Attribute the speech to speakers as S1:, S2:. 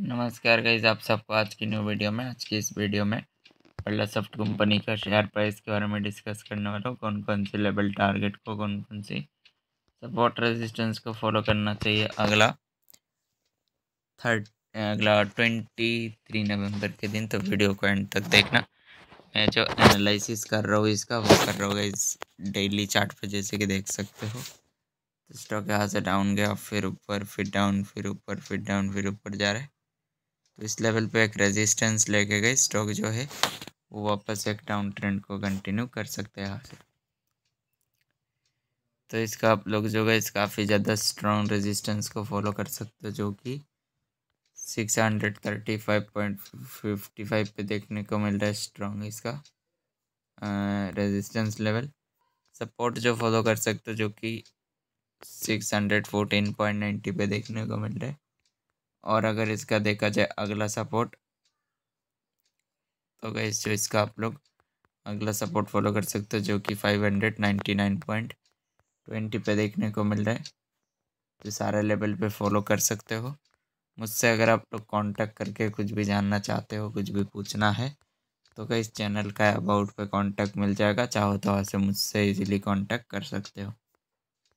S1: नमस्कार गाइज आप सबको आज की न्यू वीडियो में आज की इस वीडियो में सॉफ्ट कंपनी का शेयर प्राइस के बारे में डिस्कस करने वाला हूँ कौन कौन से लेवल टारगेट को कौन कौन सी सपोर्ट रेजिस्टेंस को फॉलो करना चाहिए अगला थर्ड अगला ट्वेंटी थ्री नवम्बर के दिन तो वीडियो को एंड तक देखना मैं जो एनालिसिस कर रहा हूँ इसका वो कर रहा हूँ इस डेली चार्ट पर जैसे कि देख सकते हो तो स्टॉक यहाँ से डाउन गया फिर ऊपर फिर डाउन फिर ऊपर फिर डाउन फिर ऊपर जा रहा है तो इस लेवल पे एक रेजिस्टेंस लेके गए स्टॉक जो है वो वापस एक डाउन ट्रेंड को कंटिन्यू कर सकते हैं यहाँ से तो इसका आप लोग जो है काफ़ी ज़्यादा स्ट्रॉन्ग रेजिस्टेंस को फॉलो कर सकते हो जो कि six hundred thirty five point fifty five पर देखने को मिल रहा है स्ट्रॉन्ग इसका रेजिस्टेंस लेवल सपोर्ट जो फॉलो कर सकते हो जो कि six hundred fourteen point ninety पे देखने को मिल रहा है और अगर इसका देखा जाए अगला सपोर्ट तो गैस जो इसका आप लोग अगला सपोर्ट फॉलो कर सकते हो जो कि five hundred ninety nine point twenty पे देखने को मिल रहा है तो सारे लेवल पे फॉलो कर सकते हो मुझसे अगर आप लोग कांटेक्ट करके कुछ भी जानना चाहते हो कुछ भी पूछना है तो क्या इस चैनल का अबाउट पे कांटेक्ट मिल जाएगा चाहो तो वहाँ से मुझसे इजीली कांटेक्ट कर सकते हो